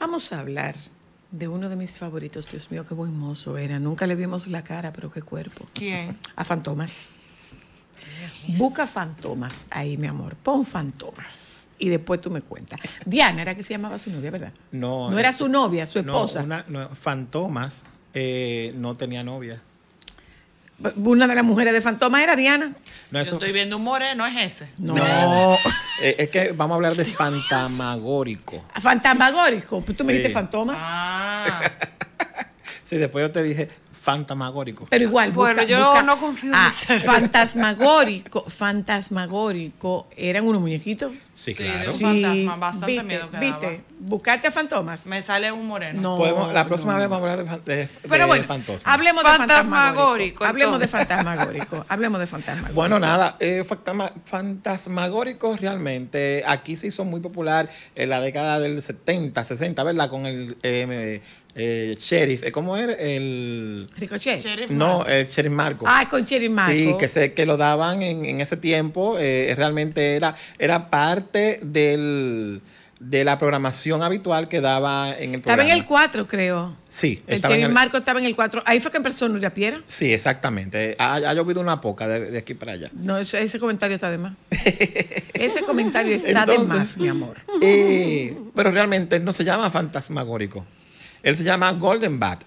Vamos a hablar de uno de mis favoritos. Dios mío, qué buen mozo era. Nunca le vimos la cara, pero qué cuerpo. ¿Quién? A Fantomas. Busca Fantomas ahí, mi amor. Pon Fantomas y después tú me cuentas. Diana era que se llamaba su novia, ¿verdad? No. No era su novia, su esposa. No, Fantomas eh, no tenía novia. Una de las mujeres de Fantoma era Diana. No, Yo estoy viendo un ¿No es ese. No. Eh, es que vamos a hablar de fantamagórico. ¿Fantamagórico? Pues tú me dijiste fantomas. Ah. sí, después yo te dije fantasmagórico. Pero igual, bueno, yo no confío ah, fantasmagórico, fantasmagórico, eran unos muñequitos. Sí, claro. fantasma, bastante miedo Viste, buscate a fantomas. Me sale un moreno. No, la próxima vez vamos a hablar de, fantasmas. Pero bueno, hablemos de fantasmagórico. Hablemos de fantasmagórico. hablemos de fantasmagórico. Bueno, nada, eh, fantasmagórico realmente aquí se hizo muy popular en la década del 70, 60, ¿verdad? Con el eh, eh, sheriff, eh, ¿cómo era? El... Ricochet. no, el eh, sheriff Marco. Ah, con sheriff Marco. Sí, que, que lo daban en, ese tiempo, eh, realmente era, era parte del, de la programación habitual que daba en el programa. Estaba en el 4, creo. Sí. El sheriff en el... Marco estaba en el 4. Ahí fue que empezó Nuria Piera. Sí, exactamente. Ha, ha llovido una poca de, aquí para allá. No, ese comentario está de más. ese comentario está de más, mi amor. Eh, pero realmente no se llama fantasmagórico él se llama Golden Bat.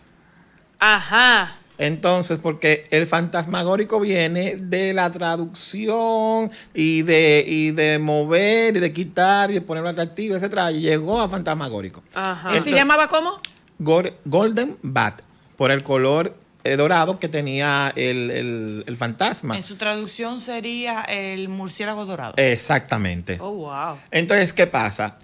Ajá. Entonces, porque el fantasmagórico viene de la traducción y de, de mover y de quitar y de ponerlo atractivo, etcétera. llegó a fantasmagórico. Ajá. se llamaba cómo? Golden Bat, por el color eh, dorado que tenía el, el, fantasma. En su traducción sería el murciélago dorado. Exactamente. Oh, wow. Entonces, ¿qué pasa?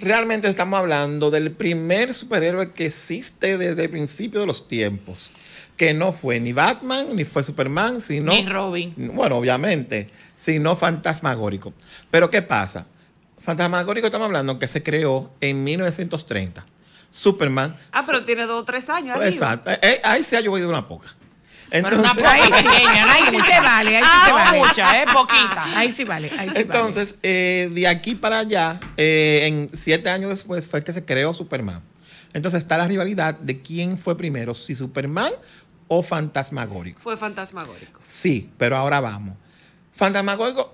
Realmente estamos hablando del primer superhéroe que existe desde el principio de los tiempos, que no fue ni Batman, ni fue Superman, sino... Ni Robin. Bueno, obviamente, sino fantasmagórico. Pero ¿qué pasa? Fantasmagórico estamos hablando que se creó en 1930. Superman. Ah, pero tiene dos o tres años. Exacto. Eh, eh, ahí se ha llovido una poca. Entonces, vale, ahí vale. Mucha, ¿eh? poquita. Ahí sí vale, Entonces, eh, de aquí para allá, eh, en siete años después fue que se creó Superman. Entonces está la rivalidad de quién fue primero, si Superman o Fantasmagórico. Fue Fantasmagórico. Sí, pero ahora vamos. Fantasmagórico,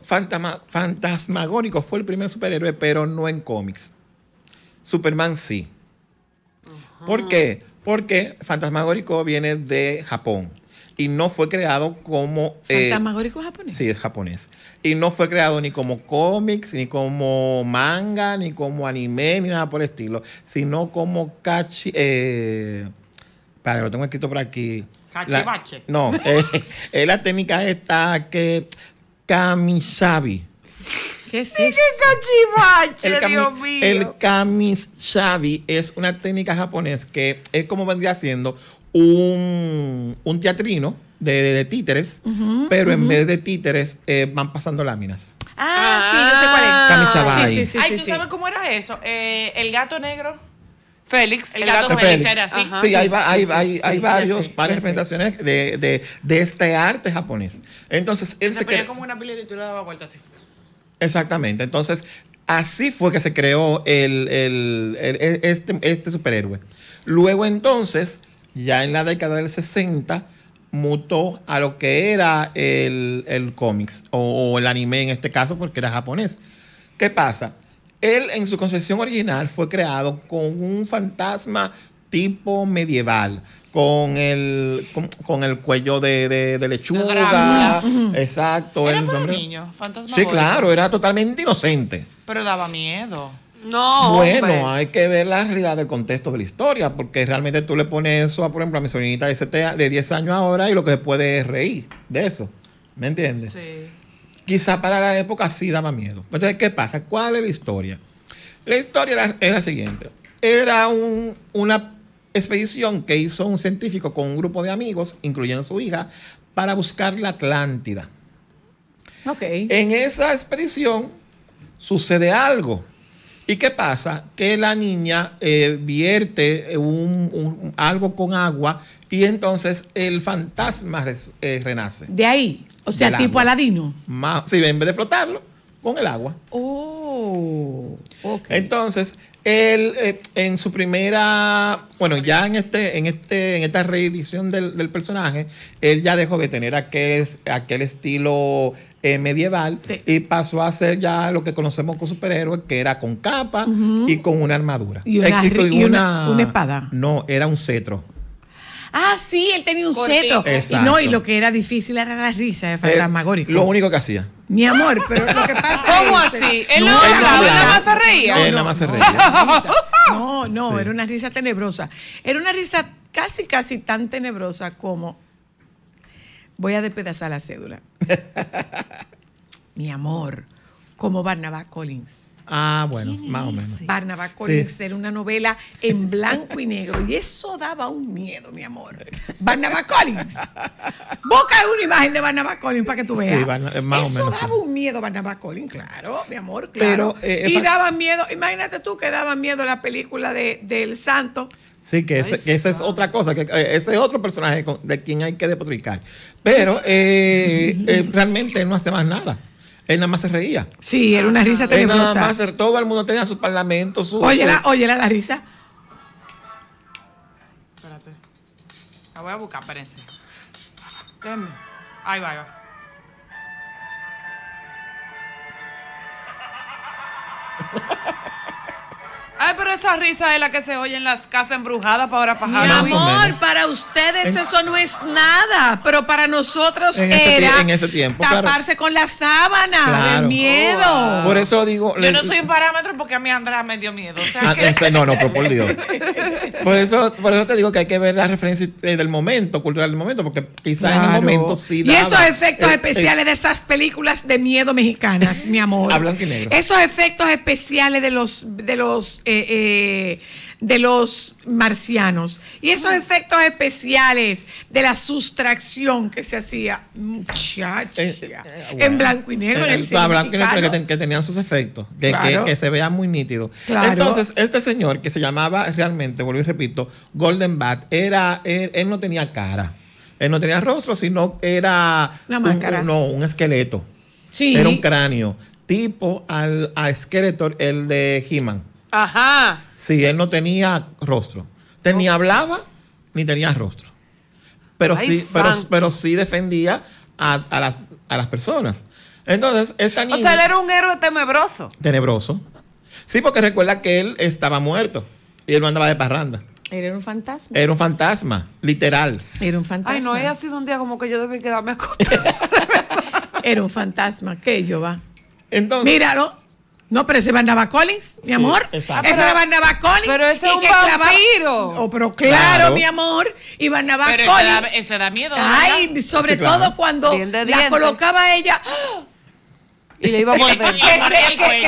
Fantasmagórico fue el primer superhéroe, pero no en cómics. Superman sí. ¿Por qué? Porque Fantasmagórico viene de Japón y no fue creado como... Eh, ¿Fantasmagórico eh, japonés? Sí, es japonés. Y no fue creado ni como cómics, ni como manga, ni como anime, ni nada por el estilo, sino como cachi... Eh, lo tengo escrito por aquí. Cachibache. no, eh, eh, la técnica esta que kamisabi. ¿Qué es eso? el Dios El kamisabi es una técnica japonés que es como vendría siendo un, un teatrino de, de, títeres, pero en vez de títeres eh, van pasando láminas. Ah, sí, yo sé ah. cuál es. sí, sí, sí, Ay, ¿tú sabes cómo era eso? Eh, el gato negro. Félix, el, gato, negro Era así. Sí, hay, hay, hay, hay varios, varias representaciones de, de, de, este arte japonés. Entonces, él se, se ponía como una pila y tú le dabas vuelta así. Exactamente. Entonces, así fue que se creó el, el, el e, este, este superhéroe. Luego, entonces, ya en la década del 60 mutó a lo que era el, cómics o, el anime en este caso porque era japonés. ¿Qué pasa? Él en su concepción original fue creado con un fantasma tipo medieval, con el, con, el cuello de, de, lechuga. exacto. Era el para fantasma. Sí, claro, era totalmente inocente. Pero daba miedo. No. Bueno, hay que ver la realidad del contexto de la historia, porque realmente tú le pones eso, a, por ejemplo, a mi sobrinita de, 10 años ahora y lo que se puede es reír de eso. ¿Me entiendes? Sí. Quizá para la época sí daba miedo. Entonces, ¿qué pasa? ¿Cuál es la historia? La historia es la siguiente. Era una expedición que hizo un científico con un grupo de amigos, incluyendo su hija, para buscar la Atlántida. En esa expedición sucede algo ¿Y qué pasa? Que la niña eh, vierte eh, algo con agua y entonces el fantasma eh, renace. De ahí, o sea, tipo aladino. sí, en vez de flotarlo, con el agua. Oh, ok. Entonces, él en su primera, bueno, ya en este, en este, en esta reedición del, personaje, él ya dejó de tener aquel estilo eh, medieval y pasó a ser ya lo que conocemos como superhéroe, que era con capa y con una armadura. Y una, espada. No, era un cetro. Ah, sí, él tenía un cetro. Y no, y lo que era difícil era la risa de eh, fantasmagórico. lo único que hacía. Mi amor, pero lo que pasa ¿Cómo así? Él no, no más se reía. reía. No, no, era una risa tenebrosa. Era una risa casi, casi tan tenebrosa como voy a despedazar la cédula. Mi amor, como Barnabas Collins. Ah, bueno, más o menos. Barnabas Collins era una novela en blanco y negro y eso daba un miedo, mi amor. Barnabas Collins. Busca una imagen de Barnabas Collins para que tú veas. Eh, sí, más eso daba un miedo, Barnabas Collins, claro, mi amor, claro. Eh, eh, y daba miedo, imagínate tú que daba miedo la película de, del santo. Sí, que, esa es otra cosa, que ese es otro personaje de quien hay que depotricar. Pero realmente no hace más nada él nada más se reía. Sí, era una risa tremenda. Él nada más, todo el mundo tenía su parlamento, su... Oye, la, la, risa. Espérate. La voy a buscar, espérense. Déjenme. Ahí va, ahí va. Ay, pero esa risa es la que se oye en las casas embrujadas para ahora pajar. Mi amor, para ustedes eso no es nada, pero para nosotros en taparse con la sábana el miedo. Oh. Por eso digo... Yo no soy un parámetro porque a mí András me dio miedo. Ah, no, no, pero por Dios. por, eso, por eso te digo que hay que ver la referencia eh, del momento, cultural del momento, porque quizás en el momento sí daba, Y esos efectos eh, especiales eh. de esas películas de miedo mexicanas, mi amor. blanco y negro. Esos efectos especiales de los... De los eh, eh, de los marcianos. Y esos efectos especiales de la sustracción que se hacía, muchacha, en blanco y negro. que, tenían sus efectos, que, se vea muy nítido Entonces, este señor que se llamaba realmente, vuelvo y repito, Golden Bat, era, él, no tenía cara. Él no tenía rostro, sino era Una Un, no, un esqueleto. Era un cráneo. Tipo al, a el de He-Man. Ajá. Sí, él no tenía rostro. ni hablaba ni tenía rostro. Pero, sí, pero, pero, sí defendía a, las, a, las, personas. Entonces, esta niña. O sea, él era un héroe tenebroso. Tenebroso. Sí, porque recuerda que él estaba muerto y él no andaba de parranda. Era un fantasma. Era un fantasma, literal. Era un fantasma. Ay, no, ha sido un día como que yo debí quedarme acostada. era un fantasma, que yo va. Entonces. Míralo, no, pero ese es Bandaba Collins, mi amor. esa ah, es Bandaba Collins. Pero ese es un vampiro. Oh, pero claro, mi amor. Y Bandaba Collins. Ese da, miedo. Ay, sobre todo cuando la colocaba ella. Y le iba a morder.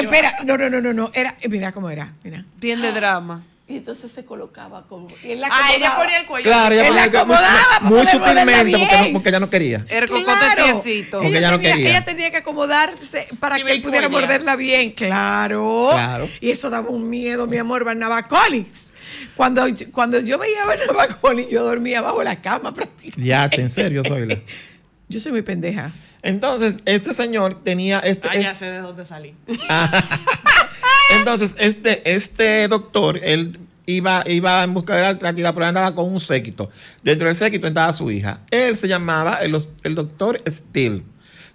espera, no, no, no, no, no. Era, mira cómo era. Mira. Bien de drama. Y entonces se colocaba como. Ah, ella ponía el cuello. Claro, ella ponía el cuello. Muy, muy sutilmente, porque, porque, ella no quería. era cocote piecito Porque ella, no tenía, quería. Ella tenía que acomodarse para que él pudiera morderla bien. Claro. claro. Y eso daba un miedo, mi amor, Barnaba Collins. Cuando, cuando yo veía a Barnaba Collins, yo dormía bajo la cama prácticamente. Ya, en serio, soy la. Yo soy muy pendeja. Entonces, este señor tenía. Este, ah, ya sé de dónde salí. Entonces, este, este doctor, él iba, iba en busca de la Atlántida, pero andaba con un séquito. Dentro del séquito estaba su hija. Él se llamaba el, doctor Steele,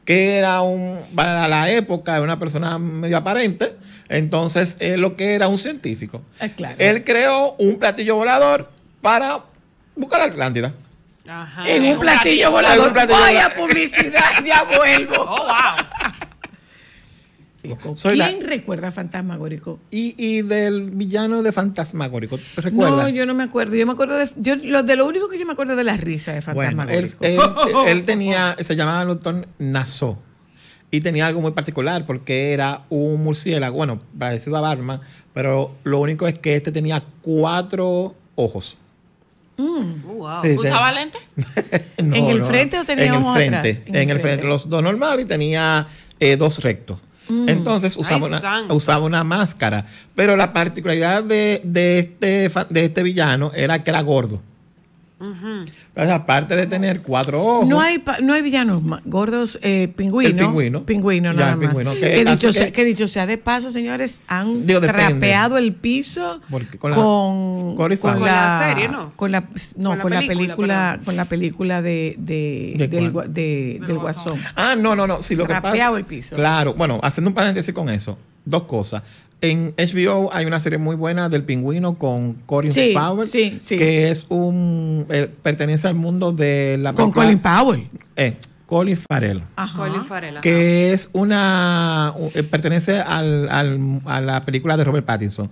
que era un, para la época, una persona medio aparente. Entonces, él eh, lo que era un científico. Ah, él creó un platillo volador para buscar la Atlántida. En un platillo volador. Vaya publicidad, ya vuelvo. Oh, wow. ¿Quién recuerda Fantasmagórico? Y, del villano de Fantasmagórico. ¿Recuerdas? No, yo no me acuerdo. Yo me acuerdo de. Yo, lo, de lo único que yo me acuerdo de la risa de Fantasmagórico. él, tenía. Se llamaba el doctor Nassau. Y tenía algo muy particular porque era un murciélago, bueno, parecido a Barma, pero lo único es que este tenía cuatro ojos. Mm. Oh, wow. lente? ¿En el frente o tenía en el En el frente, los dos normales y tenía eh, dos rectos. Mm. Entonces usaba, una, máscara. Pero la particularidad de este, este villano era que era gordo. Entonces, aparte de tener cuatro ojos. No hay, no hay villanos gordos, eh, pingüino. El pingüino. nada más. que, dicho sea, de paso, señores, han rapeado trapeado el piso con la, con, la, serie, ¿no? Con la, no, con, la, película, con la película de, del, del guasón. Ah, no, no, no. Sí, el piso. Claro, bueno, haciendo un paréntesis con eso, dos cosas. En HBO hay una serie muy buena del pingüino con Colin sí, Powell, que es un eh, pertenece al mundo de la con Colin Powell. Eh, Colin Farrell. Ajá. Colin Farrell Que es una eh, pertenece a la película de Robert Pattinson,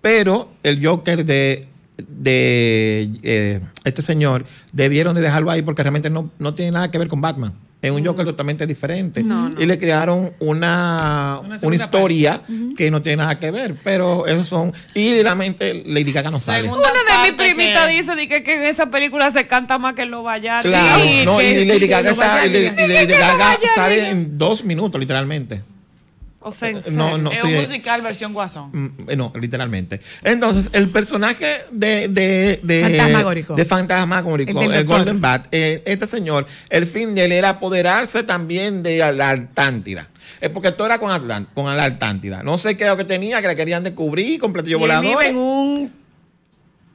pero el Joker de de eh, este señor debieron de dejarlo ahí porque realmente no, no tiene nada que ver con Batman en un mm. Joker totalmente diferente. Y le crearon una, historia que no tiene nada que ver, pero eso son... Y la mente Lady Gaga no sale. una de mis primitas dice que, en esa película se canta más que lo vaya. Claro, no, y Lady Gaga, sale, Lady Gaga sale en dos minutos, literalmente. O sea, eh, es un eh, musical versión guasón. Mm, eh, no, literalmente. Entonces, el personaje de. de, Fantasmagórico. De Fantasmagórico, el, Golden Bat, este señor, el fin de él era apoderarse también de la Altántida. porque todo era con, Atlant la No sé qué era lo que tenía, que la querían descubrir con platillo volador. en un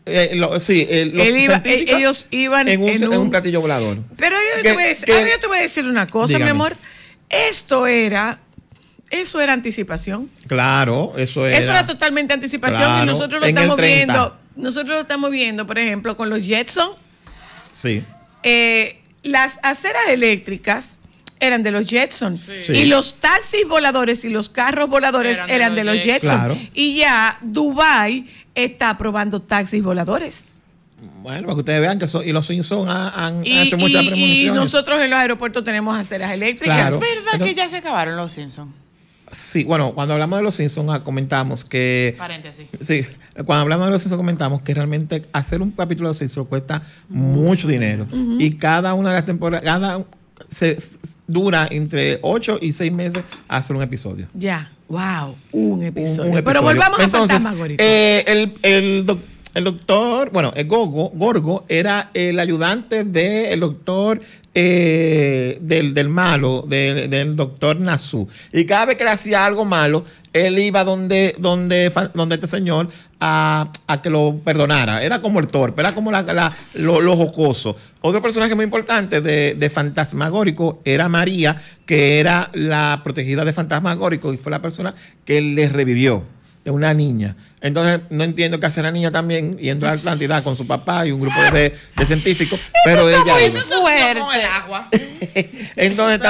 eh, lo, sí, los ellos iban en un, en un, platillo volador. Pero yo, te, voy a decir, una cosa, mi amor. Esto era eso era anticipación. Claro, eso era. Eso era totalmente anticipación y nosotros lo estamos viendo. Nosotros lo estamos viendo, por ejemplo, con los Jetson. Sí. Eh, las aceras eléctricas eran de los Jetson. Y los taxis voladores y los carros voladores eran, de los, Jetson. Y ya Dubai está aprobando taxis voladores. Bueno, para que ustedes vean que son y los Simpsons han, hecho muchas y, Y nosotros en los aeropuertos tenemos aceras eléctricas. Es verdad que ya se acabaron los Simpsons. Sí, bueno, cuando hablamos de los Simpsons ah, comentamos que... Paréntesis. Sí, cuando hablamos de los Simpsons comentamos que realmente hacer un capítulo de los Simpsons cuesta mucho dinero. Y cada una de las temporadas, cada, se dura entre 8 y 6 meses hacer un episodio. Ya, wow, un episodio. Pero volvamos Entonces, a Eh, el, el doctor el doctor, bueno, el Gogo, Gorgo era el ayudante del doctor eh, del, malo, del, doctor Nasu. Y cada vez que le hacía algo malo, él iba donde, donde, donde este señor a, que lo perdonara. Era como el torpe, era como la, la, lo, jocoso. Otro personaje muy importante de, de, Fantasmagórico era María, que era la protegida de Fantasmagórico y fue la persona que le revivió una niña. Entonces, no entiendo qué hace la niña también yendo a la Atlántida con su papá y un grupo de, científicos, pero ella el agua. Entonces,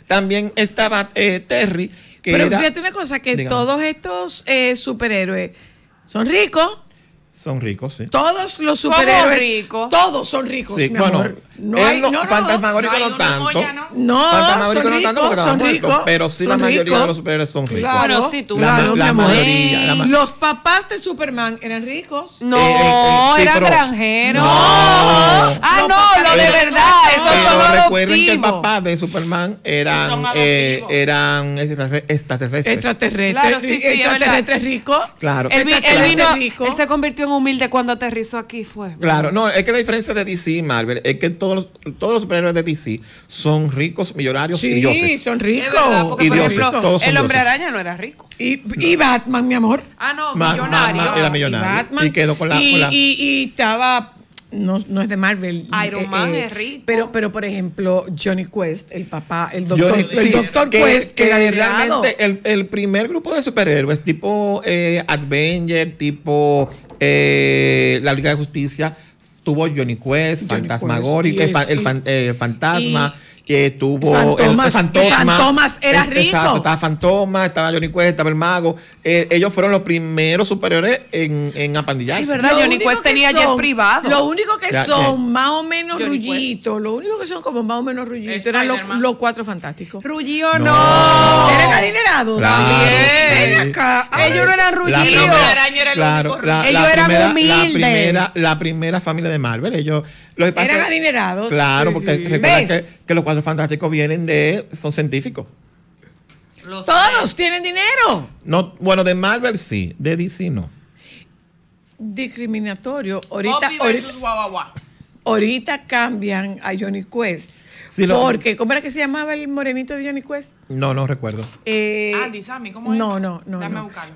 también estaba eh, Terry, que Pero fíjate una cosa, que todos estos eh, superhéroes son ricos. Son ricos, sí. Todos los superhéroes. Ricos? Todos son ricos. mi bueno, amor. No, hay, no, no, fantasmagórico no, no tanto. No, no, fantasmagórico no tanto porque son muertos, pero sí la mayoría de los superhéroes son ricos. Claro, sí, tú. La, claro, la, mayoría, los papás de Superman eran ricos. No, eh, eh, eh, eran granjeros. Ah, no, lo de verdad, esos pero son adoptivos. recuerden que el papá de Superman eran eran extraterrestres. Extraterrestres. sí, extraterrestres ricos. Claro. Él vino, él se convirtió humilde cuando aterrizó aquí fue. Claro, no, es que la diferencia de DC y Marvel es que todos, todos los superhéroes de DC son ricos, millonarios y dioses. Sí, son ricos. y por ejemplo, el Hombre Araña no era rico. Y, Batman, mi amor. Ah, no, millonario. era millonario. Y, quedó con la... Y, estaba... No, no, es de Marvel. Iron eh, Man eh, es rico. Pero, pero, por ejemplo, Johnny Quest, el papá, el doctor, el doctor que, Quest, que, realmente el, el, primer grupo de superhéroes, tipo eh, Avenger, tipo eh, la Liga de Justicia tuvo Johnny Quest, Johnny el, eh, Fantasma, que tuvo Fantomas, el, Fantomas, era eh, rico. estaba Fantomas, estaba Johnny Quest, estaba el Mago. Eh, ellos fueron los primeros superiores en, en apandillarse. Es verdad, Johnny Quest tenía ayer privado. Lo único que son más o menos rullitos, lo único que son como más o menos rullitos, eran los, cuatro fantásticos. Rullido no. Eran adinerados. También. Acá. Ellos no eran rullidos. claro, ellos eran humildes. La primera, la primera familia de Marvel. Ellos, los eran adinerados. Claro, porque recuerda que, que los los fantásticos vienen de. son científicos. Todos tienen dinero. No, bueno, de Marvel sí, de DC no. Discriminatorio. Ahorita, ahorita, cambian a Johnny Quest. porque, ¿cómo era que se llamaba el morenito de Johnny Quest? No, no recuerdo. Eh, ah, Andy, ¿cómo es? No, no, no.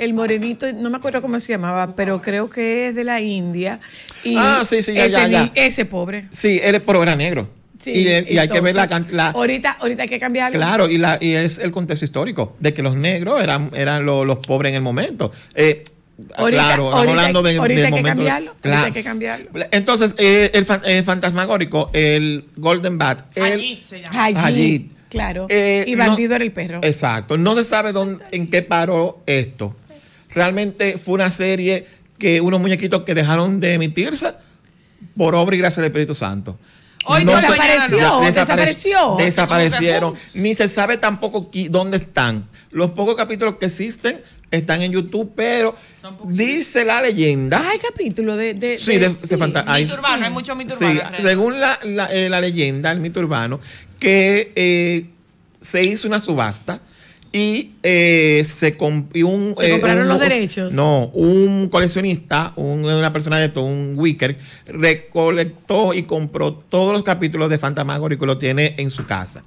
el morenito, no me acuerdo cómo se llamaba, pero creo que es de la India. Y ah, sí, ese, pobre. Sí, él, pero era negro y, hay que ver la, la, Ahorita, hay que cambiarlo. Claro, y, la, y es el contexto histórico, de que los negros eran, eran los, pobres en el momento. Eh, claro, hablando del hay momento. Que cambiarlo, que cambiarlo. Entonces, eh, el, eh, fantasmagórico, el Golden Bat. El, se llama. Claro. y bandido era el perro. Exacto. No se sabe dónde, en qué paró esto. Realmente fue una serie que unos muñequitos que dejaron de emitirse por obra y gracia del Espíritu Santo. Hoy no desapareció, Desaparecieron. Ni se sabe tampoco dónde están. Los pocos capítulos que existen están en YouTube, pero dice la leyenda. Hay capítulos de, Sí, mito urbano, hay mito urbano. Según eh, la, leyenda, el mito urbano, que eh, se hizo una subasta y eh, se, eh, compraron los derechos. No, un coleccionista, un, una persona de esto, un Wicker, recolectó y compró todos los capítulos de Fantamagorico y lo tiene en su casa.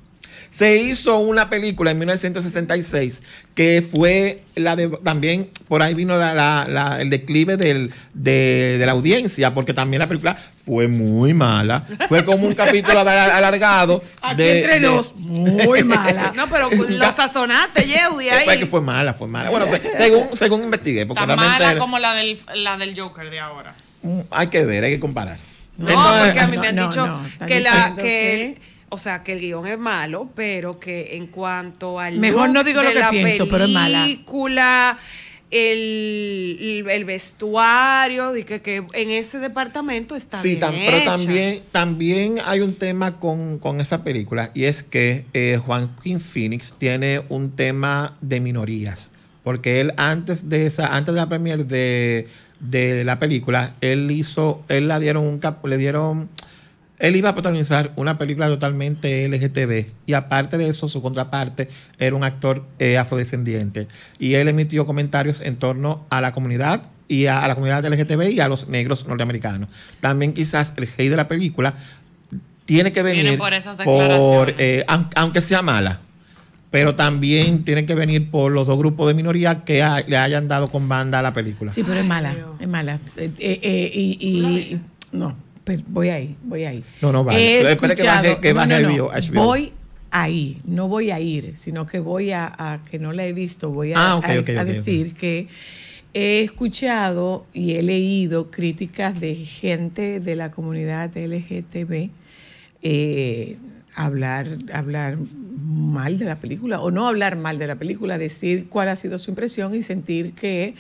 Se hizo una película en 1966 que fue la de, también por ahí vino la, el declive del, de, de, la audiencia, porque también la película fue muy mala. Fue como un capítulo alargado. Aquí de, entre nos, muy mala. No, pero lo sazonaste, Yeudi. Fue que fue mala, fue mala. Bueno, según, según investigué. Porque Tan mala como la del, la del Joker de ahora. Mm, hay que ver, hay que comparar. No, porque a mí me han dicho que la que o sea, que el guión es malo, pero que en cuanto al. Mejor no digo lo que pienso, pero es mala. El, el vestuario, que, en ese departamento está sí, bien pero también, también hay un tema con, esa película, y es que eh, Joaquín Phoenix tiene un tema de minorías. Porque él antes de esa, antes de la premiere de, de la película, él hizo, él la dieron un cap, le dieron él iba a protagonizar una película totalmente LGTB y aparte de eso, su contraparte era un actor eh, afrodescendiente. Y él emitió comentarios en torno a la comunidad y a, la comunidad LGTB y a los negros norteamericanos. También quizás el hate de la película tiene que venir por, eh, aunque sea mala, pero también tiene que venir por los dos grupos de minoría que le hayan dado con banda a la película. Sí, pero es mala, es mala. Eh, y no. Pues, voy ahí, voy ahí. No, no, vale. Espera que baje, Voy ahí, no voy a ir, sino que voy a, que no la he visto, voy a, ah, decir que he escuchado y he leído críticas de gente de la comunidad LGTB eh, hablar, hablar mal de la película, o no hablar mal de la película, decir cuál ha sido su impresión y sentir que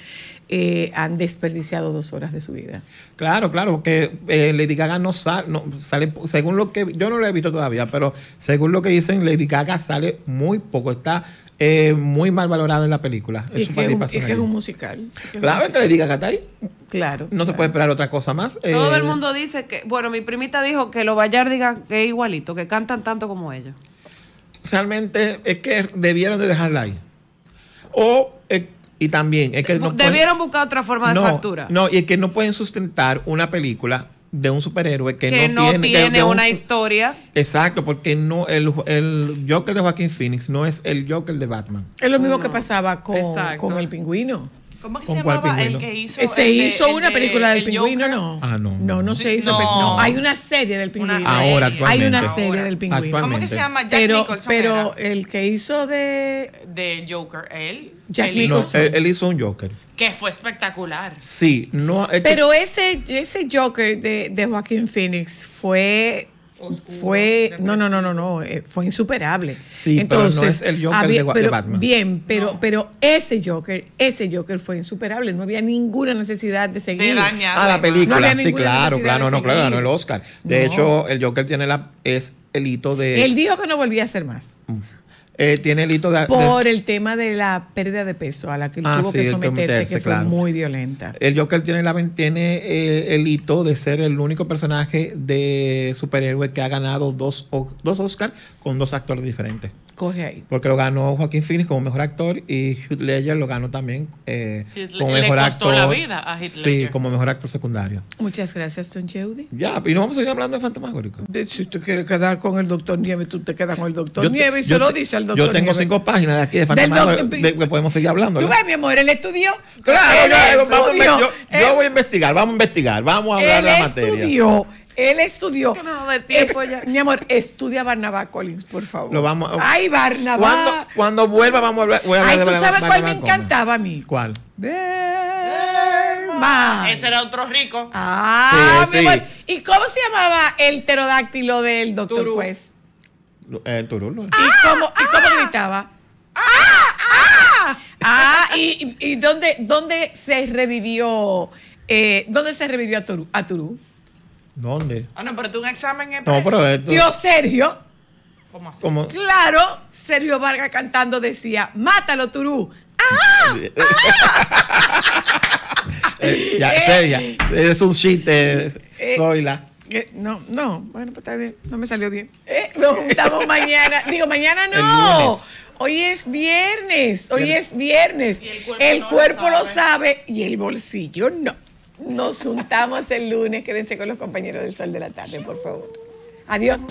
eh, han desperdiciado dos horas de su vida. Claro, claro, que eh, Lady Gaga no, sale, según lo que, yo no lo he visto todavía, pero según lo que dicen, Lady Gaga sale muy poco, está eh, muy mal valorada en la película. Es, un, musical. claro, que Lady Gaga está ahí. Claro. No se puede esperar otra cosa más. Todo el mundo dice que, bueno, mi primita dijo que lo los diga que es igualito, que cantan tanto como ellos realmente es que debieron de dejarla ahí. O, eh, y también, es que... No debieron buscar otra forma de factura. No, y es que no pueden sustentar una película de un superhéroe que, no, tiene, una historia. Exacto, porque no el, el, Joker de Joaquín Phoenix no es el Joker de Batman. Es lo mismo que pasaba con, con el pingüino. ¿Cómo que se llamaba el que hizo? Eh, se hizo una película del pingüino, no. Ah, no. No, no se hizo. No. hay una serie del pingüino. Ahora, actualmente. Hay una serie del pingüino. ¿Cómo que se llama? Jack pero, Nicholson. Pero el que hizo de. De Joker, él. Jack Nicholson. No, él, hizo un Joker. Que fue espectacular. Sí, no. Pero ese, ese Joker de, de Joaquín Phoenix fue fue, no, no, no, no, no, eh, fue insuperable. Sí, Entonces, el Joker de, Batman. Bien, pero, pero ese Joker, ese Joker fue insuperable. No había ninguna necesidad de seguir. a la película, sí, claro, claro, no, claro, el Oscar. De hecho, el Joker tiene la, es el hito de. Él dijo que no volvía a ser más. Eh, tiene el hito de, Por el tema de la pérdida de peso a la que ah, tuvo que someterse, que fue muy violenta. El Joker tiene, la, tiene eh, el hito de ser el único personaje de superhéroe que ha ganado dos, dos Oscars con dos actores diferentes coge ahí. Porque lo ganó Joaquín Phoenix como mejor actor y Hugh Ledger lo ganó también eh, como mejor le costó actor. la vida a Heath Ledger. Sí, como mejor actor secundario. Muchas gracias, Don Cheudi. Ya, y nos vamos a seguir hablando de fantasmagórico. Si tú quieres quedar con el doctor Nieves, tú te quedas con el doctor Nieves y se lo dice al doctor Yo tengo cinco páginas de aquí de Fantasma. que podemos seguir hablando. Tú ves, mi amor, el estudio Claro, vamos yo, yo, yo, voy a investigar, vamos a investigar, vamos a hablar de la materia. estudio él estudió. No, no, de tiempo ya. Mi amor, estudia Barnabá Collins, por favor. Ay, Barnabá. Cuando, cuando, vuelva, vamos a hablar. Ay, ¿tú sabes cuál me encantaba a mí? ¿Cuál? Berman. Ese era otro rico. Ah, mi amor. ¿Y cómo se llamaba el pterodáctilo del doctor juez? El Turulo. Ah, ¿Y, cómo, cómo ah. gritaba? ¡Ah! ¡Ah! ¡Ah! ¿Y, dónde, dónde se revivió? Eh, ¿Dónde se revivió a A Turú? ¿Dónde? Ah, no, pero tú un examen es. No, pero esto... Tío Sergio. ¿Cómo así? Claro, Sergio Vargas cantando decía: Mátalo, Turú. ¡Ah! ¡Ah! Eh, ya, eh, seria. es un chiste, eh, eh, no, no, bueno, pues está bien, no me salió bien. ¿Eh? nos juntamos mañana, digo, mañana no. Hoy es viernes, hoy es viernes. el cuerpo, lo sabe y el bolsillo no. Nos juntamos el lunes. Quédense con los compañeros del Sol de la Tarde, por favor. Adiós.